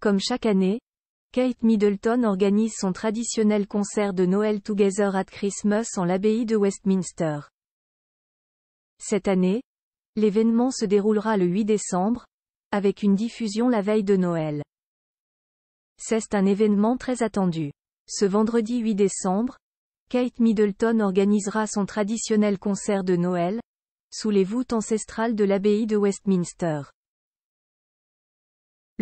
Comme chaque année, Kate Middleton organise son traditionnel concert de Noël Together at Christmas en l'abbaye de Westminster. Cette année, l'événement se déroulera le 8 décembre, avec une diffusion la veille de Noël. C'est un événement très attendu. Ce vendredi 8 décembre, Kate Middleton organisera son traditionnel concert de Noël, sous les voûtes ancestrales de l'abbaye de Westminster.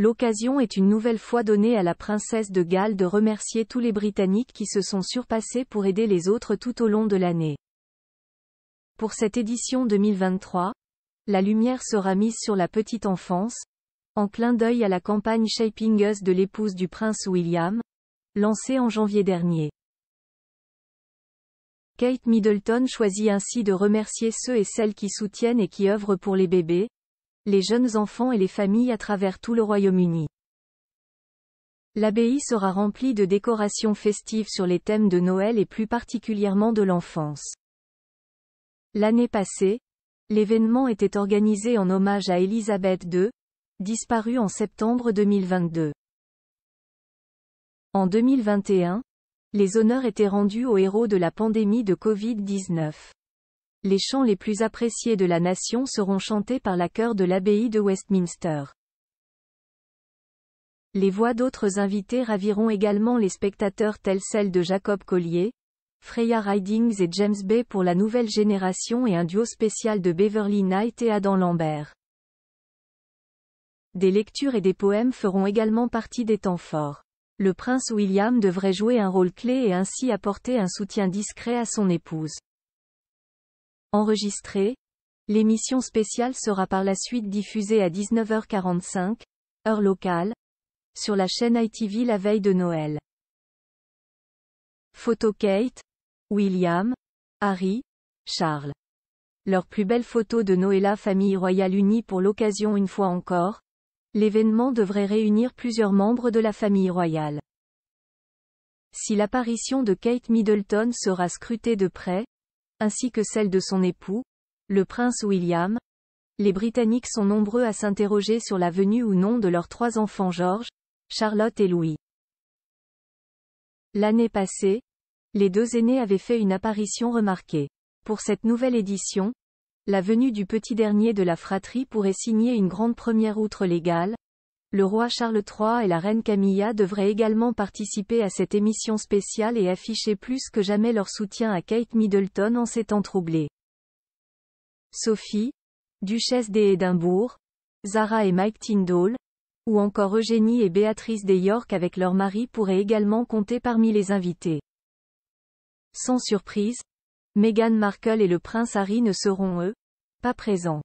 L'occasion est une nouvelle fois donnée à la princesse de Galles de remercier tous les Britanniques qui se sont surpassés pour aider les autres tout au long de l'année. Pour cette édition 2023, la lumière sera mise sur la petite enfance, en clin d'œil à la campagne Shaping Us de l'épouse du prince William, lancée en janvier dernier. Kate Middleton choisit ainsi de remercier ceux et celles qui soutiennent et qui œuvrent pour les bébés, les jeunes enfants et les familles à travers tout le Royaume-Uni. L'abbaye sera remplie de décorations festives sur les thèmes de Noël et plus particulièrement de l'enfance. L'année passée, l'événement était organisé en hommage à Élisabeth II, disparue en septembre 2022. En 2021, les honneurs étaient rendus aux héros de la pandémie de Covid-19. Les chants les plus appréciés de la nation seront chantés par la chœur de l'abbaye de Westminster. Les voix d'autres invités raviront également les spectateurs telles celles de Jacob Collier, Freya Ridings et James Bay pour la nouvelle génération et un duo spécial de Beverly Knight et Adam Lambert. Des lectures et des poèmes feront également partie des temps forts. Le prince William devrait jouer un rôle clé et ainsi apporter un soutien discret à son épouse. Enregistrée, L'émission spéciale sera par la suite diffusée à 19h45, heure locale, sur la chaîne ITV la veille de Noël. Photo Kate, William, Harry, Charles. Leur plus belle photo de Noël la famille royale unie pour l'occasion une fois encore. L'événement devrait réunir plusieurs membres de la famille royale. Si l'apparition de Kate Middleton sera scrutée de près, ainsi que celle de son époux, le prince William, les Britanniques sont nombreux à s'interroger sur la venue ou non de leurs trois enfants George, Charlotte et Louis. L'année passée, les deux aînés avaient fait une apparition remarquée. Pour cette nouvelle édition, la venue du petit dernier de la fratrie pourrait signer une grande première outre légale, le roi Charles III et la reine Camilla devraient également participer à cette émission spéciale et afficher plus que jamais leur soutien à Kate Middleton en ces temps troublés. Sophie, duchesse d'Édimbourg, Zara et Mike Tyndall, ou encore Eugénie et Béatrice des York avec leur mari pourraient également compter parmi les invités. Sans surprise, Meghan Markle et le prince Harry ne seront eux, pas présents.